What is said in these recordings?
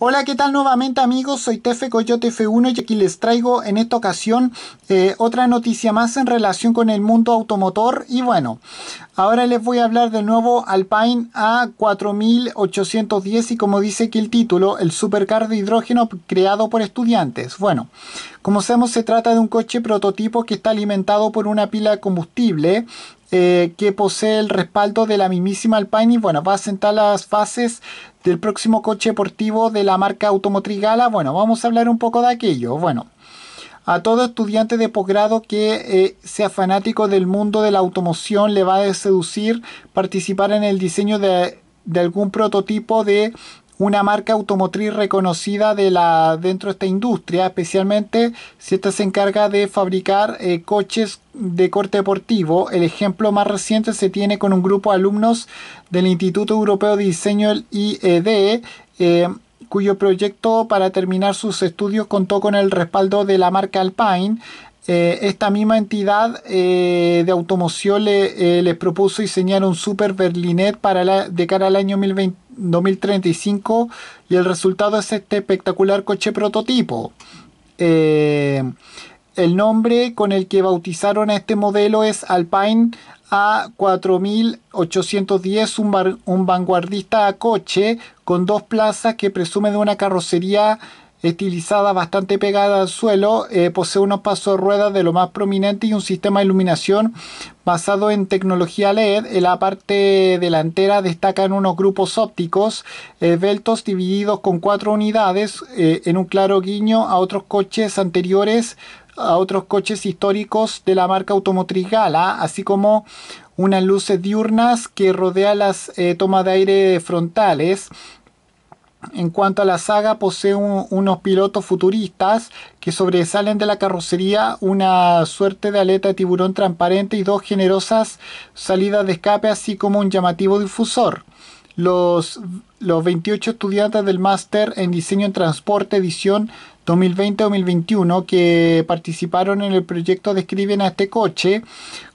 Hola, ¿qué tal nuevamente amigos? Soy Tefe Coyote F1 y aquí les traigo en esta ocasión eh, otra noticia más en relación con el mundo automotor y bueno, ahora les voy a hablar de nuevo Alpine A4810 y como dice aquí el título, el supercar de hidrógeno creado por estudiantes. Bueno, como sabemos se trata de un coche prototipo que está alimentado por una pila de combustible eh, que posee el respaldo de la mismísima Alpine. Bueno, va a sentar las bases del próximo coche deportivo de la marca Automotrigala Gala. Bueno, vamos a hablar un poco de aquello. Bueno, a todo estudiante de posgrado que eh, sea fanático del mundo de la automoción le va a seducir participar en el diseño de, de algún prototipo de una marca automotriz reconocida de la, dentro de esta industria, especialmente si ésta se encarga de fabricar eh, coches de corte deportivo. El ejemplo más reciente se tiene con un grupo de alumnos del Instituto Europeo de Diseño, el IED, eh, cuyo proyecto para terminar sus estudios contó con el respaldo de la marca Alpine. Eh, esta misma entidad de automoción les propuso diseñar un super berlinet para la, de cara al año 2020 2035 y el resultado es este espectacular coche prototipo. Eh, el nombre con el que bautizaron a este modelo es Alpine A4810, un, un vanguardista coche con dos plazas que presume de una carrocería estilizada bastante pegada al suelo, eh, posee unos pasos ruedas de lo más prominente y un sistema de iluminación basado en tecnología LED. En la parte delantera destacan unos grupos ópticos beltos divididos con cuatro unidades eh, en un claro guiño a otros coches anteriores, a otros coches históricos de la marca automotriz Gala, así como unas luces diurnas que rodea las eh, tomas de aire frontales. En cuanto a la saga, posee unos pilotos futuristas que sobresalen de la carrocería, una suerte de aleta de tiburón transparente y dos generosas salidas de escape, así como un llamativo difusor. Los los 28 estudiantes del máster en diseño en transporte edición 2020-2021 que participaron en el proyecto describen a este coche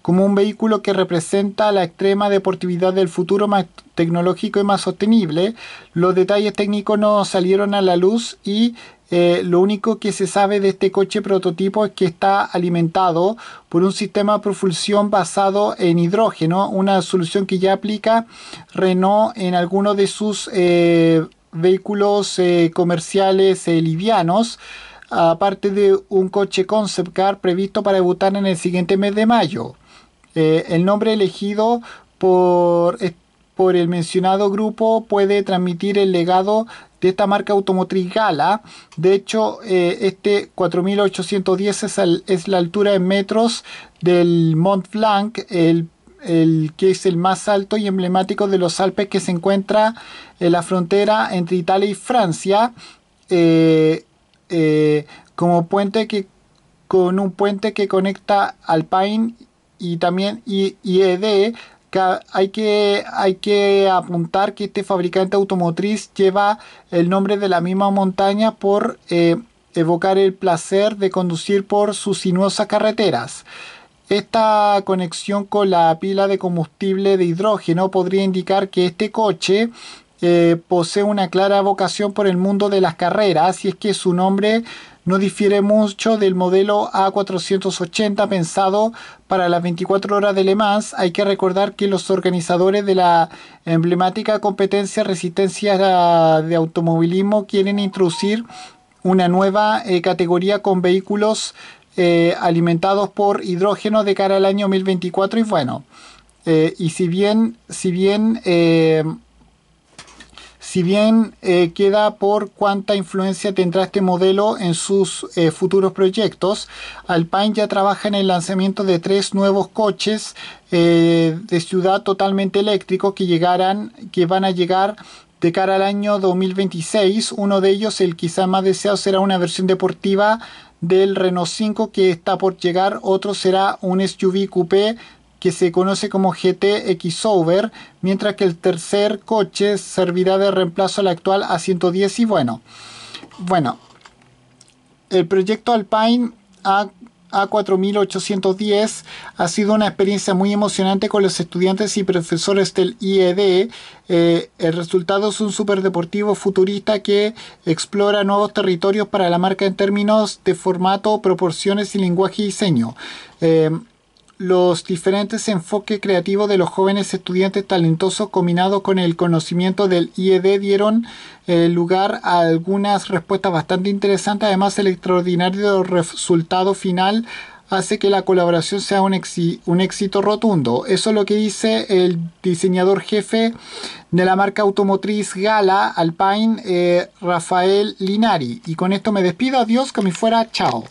como un vehículo que representa la extrema deportividad del futuro más tecnológico y más sostenible. Los detalles técnicos no salieron a la luz y eh, lo único que se sabe de este coche prototipo es que está alimentado por un sistema de propulsión basado en hidrógeno, una solución que ya aplica Renault en algunos de sus eh, vehículos eh, comerciales livianos aparte de un coche concept car previsto para debutar en el siguiente mes de mayo. el nombre elegido por por el mencionado grupo puede transmitir el legado de esta marca automotriz Gala. De hecho, eh, este 4810 es, la altura en metros del Mont Blanc, el, que es el más alto y emblemático de los Alpes que se encuentra en la frontera entre Italia y Francia, eh, eh, como puente que con un puente que conecta Alpine y también IED hay que, hay que apuntar que este fabricante automotriz lleva el nombre de la misma montaña por eh, evocar el placer de conducir por sus sinuosas carreteras. Esta conexión con la pila de combustible de hidrógeno podría indicar que este coche eh, posee una clara vocación por el mundo de las carreras y es que su nombre no difiere mucho del modelo A480 pensado para las 24 horas de Le Mans. Hay que recordar que los organizadores de la emblemática competencia Resistencia de Automovilismo quieren introducir una nueva eh, categoría con vehículos eh, alimentados por hidrógeno de cara al año 2024 y bueno eh, y si bien si bien si bien eh, queda por cuánta influencia tendrá este modelo en sus eh, futuros proyectos, Alpine ya trabaja en el lanzamiento de tres nuevos coches eh, de ciudad totalmente eléctricos que llegarán, que van a llegar de cara al año 2026. Uno de ellos, el quizá más deseado, será una versión deportiva del Renault 5 que está por llegar. Otro será un SUV coupé que se conoce como GT over mientras que el tercer coche servirá de reemplazo al actual A110 y bueno, bueno, el proyecto Alpine a4810 ha sido una experiencia muy emocionante con los estudiantes y profesores del IED. Eh, el resultado es un superdeportivo futurista que explora nuevos territorios para la marca en términos de formato, proporciones y lenguaje y diseño. Eh, los diferentes enfoques creativos de los jóvenes estudiantes talentosos combinados con el conocimiento del IED dieron eh, lugar a algunas respuestas bastante interesantes. Además, el extraordinario resultado final hace que la colaboración sea un, éxito rotundo. Eso es lo que dice el diseñador jefe de la marca automotriz Gala Alpine, eh, Rafael Linari. Y con esto me despido. Adiós, que me fuera. Chao.